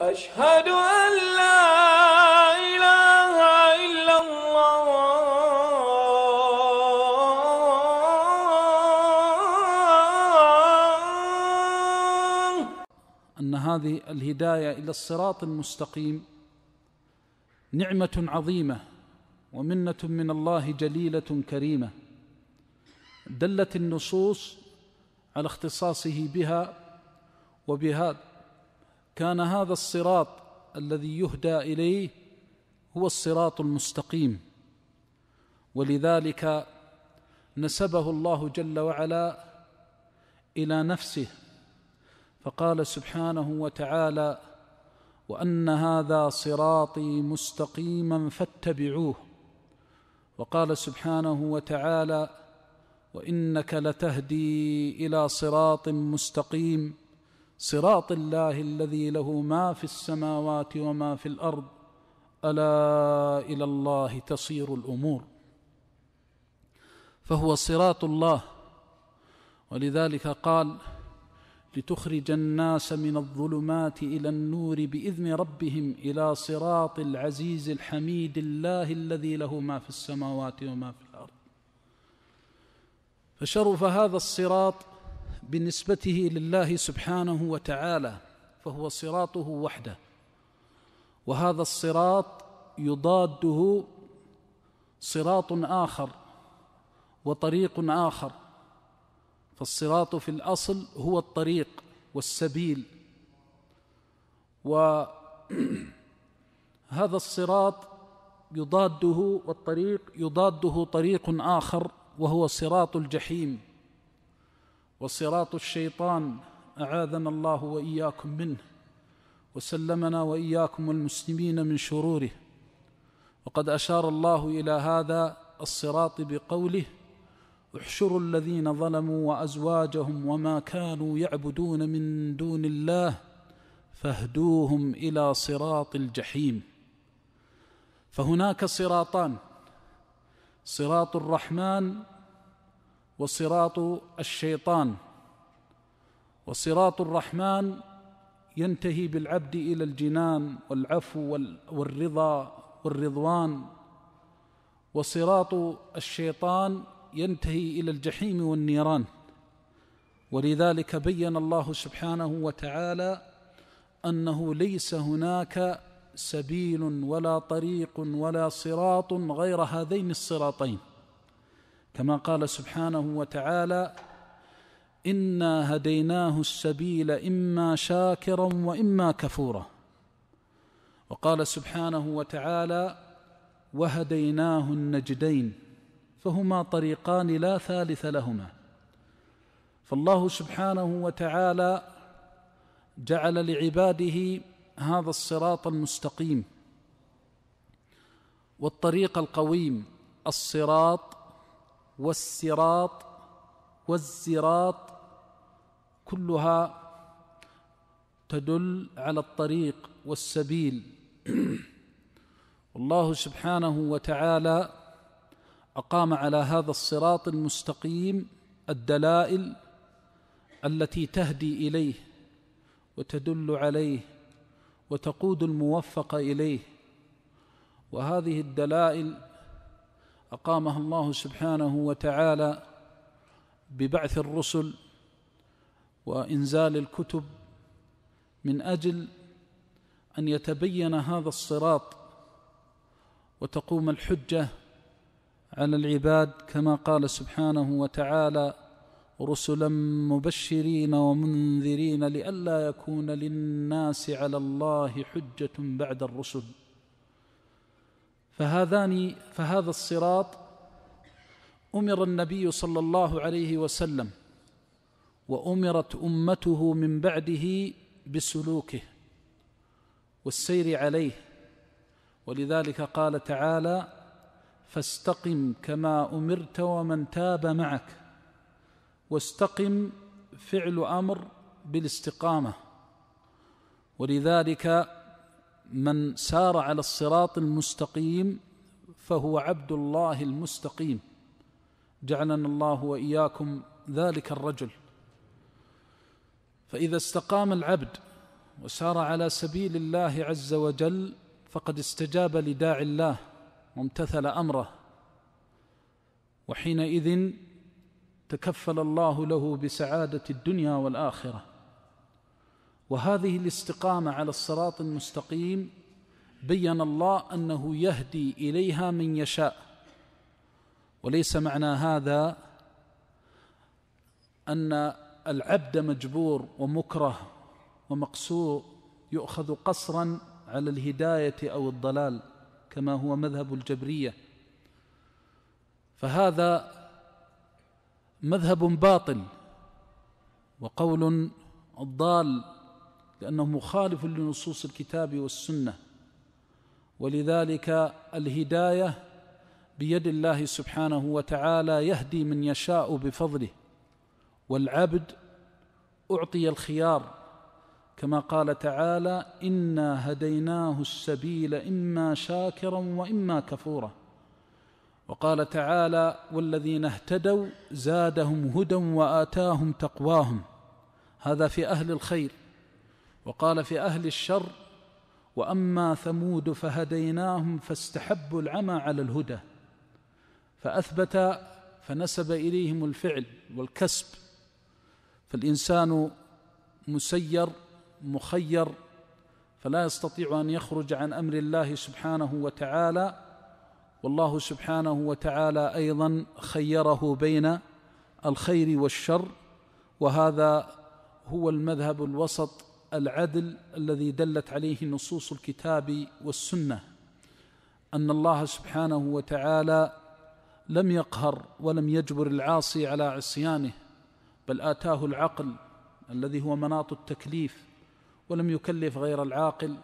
أشهد أن لا إله إلا الله أن هذه الهداية إلى الصراط المستقيم نعمة عظيمة ومنة من الله جليلة كريمة دلت النصوص على اختصاصه بها وبهذا كان هذا الصراط الذي يهدى اليه هو الصراط المستقيم ولذلك نسبه الله جل وعلا الى نفسه فقال سبحانه وتعالى وان هذا صراطي مستقيما فاتبعوه وقال سبحانه وتعالى وانك لتهدي الى صراط مستقيم صراط الله الذي له ما في السماوات وما في الارض الا الى الله تصير الامور فهو صراط الله ولذلك قال لتخرج الناس من الظلمات الى النور باذن ربهم الى صراط العزيز الحميد الله الذي له ما في السماوات وما في الارض فشرف هذا الصراط بنسبته لله سبحانه وتعالى فهو صراطه وحده وهذا الصراط يضاده صراط اخر وطريق اخر فالصراط في الاصل هو الطريق والسبيل وهذا الصراط يضاده والطريق يضاده طريق اخر وهو صراط الجحيم وصراط الشيطان اعاذنا الله واياكم منه وسلمنا واياكم المسلمين من شروره وقد اشار الله الى هذا الصراط بقوله احشروا الذين ظلموا وازواجهم وما كانوا يعبدون من دون الله فاهدوهم الى صراط الجحيم فهناك صراطان صراط الرحمن وصراط الشيطان وصراط الرحمن ينتهي بالعبد الى الجنان والعفو والرضا والرضوان وصراط الشيطان ينتهي الى الجحيم والنيران ولذلك بين الله سبحانه وتعالى انه ليس هناك سبيل ولا طريق ولا صراط غير هذين الصراطين كما قال سبحانه وتعالى انا هديناه السبيل اما شاكرا واما كفورا وقال سبحانه وتعالى وهديناه النجدين فهما طريقان لا ثالث لهما فالله سبحانه وتعالى جعل لعباده هذا الصراط المستقيم والطريق القويم الصراط والصراط والزراط كلها تدل على الطريق والسبيل الله سبحانه وتعالى اقام على هذا الصراط المستقيم الدلائل التي تهدي اليه وتدل عليه وتقود الموفق اليه وهذه الدلائل أقامها الله سبحانه وتعالى ببعث الرسل وإنزال الكتب من أجل أن يتبين هذا الصراط وتقوم الحجة على العباد كما قال سبحانه وتعالى رسلا مبشرين ومنذرين لئلا يكون للناس على الله حجة بعد الرسل فهذان فهذا الصراط امر النبي صلى الله عليه وسلم وامرت امته من بعده بسلوكه والسير عليه ولذلك قال تعالى فاستقم كما امرت ومن تاب معك واستقم فعل امر بالاستقامه ولذلك من سار على الصراط المستقيم فهو عبد الله المستقيم جعلنا الله واياكم ذلك الرجل فاذا استقام العبد وسار على سبيل الله عز وجل فقد استجاب لداعي الله وامتثل امره وحينئذ تكفل الله له بسعاده الدنيا والاخره وهذه الاستقامه على الصراط المستقيم بين الله انه يهدي اليها من يشاء وليس معنى هذا ان العبد مجبور ومكره ومقسور يؤخذ قصرا على الهدايه او الضلال كما هو مذهب الجبريه فهذا مذهب باطل وقول ضال لأنه مخالف لنصوص الكتاب والسنة ولذلك الهداية بيد الله سبحانه وتعالى يهدي من يشاء بفضله والعبد أعطي الخيار كما قال تعالى انا هديناه السبيل اما شاكرا واما كفورا وقال تعالى والذين اهتدوا زادهم هدى واتاهم تقواهم هذا في اهل الخير وقال في أهل الشر وأما ثمود فهديناهم فاستحبوا العمى على الهدى فأثبت فنسب إليهم الفعل والكسب فالإنسان مسير مخير فلا يستطيع أن يخرج عن أمر الله سبحانه وتعالى والله سبحانه وتعالى أيضا خيره بين الخير والشر وهذا هو المذهب الوسط العدل الذي دلت عليه نصوص الكتاب والسنه ان الله سبحانه وتعالى لم يقهر ولم يجبر العاصي على عصيانه بل اتاه العقل الذي هو مناط التكليف ولم يكلف غير العاقل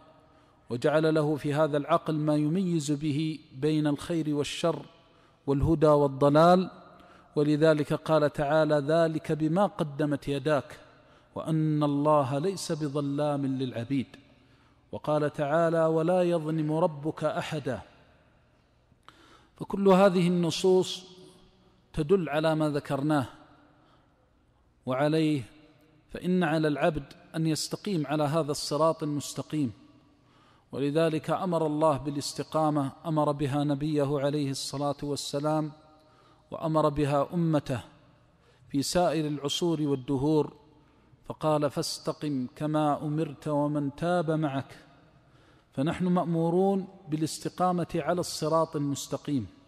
وجعل له في هذا العقل ما يميز به بين الخير والشر والهدى والضلال ولذلك قال تعالى ذلك بما قدمت يداك وأن الله ليس بظلام للعبيد وقال تعالى ولا يظلم ربك أحدا فكل هذه النصوص تدل على ما ذكرناه وعليه فإن على العبد أن يستقيم على هذا الصراط المستقيم ولذلك امر الله بالاستقامه امر بها نبيه عليه الصلاه والسلام وامر بها امته في سائر العصور والدهور فقال فاستقم كما امرت ومن تاب معك فنحن مامورون بالاستقامه على الصراط المستقيم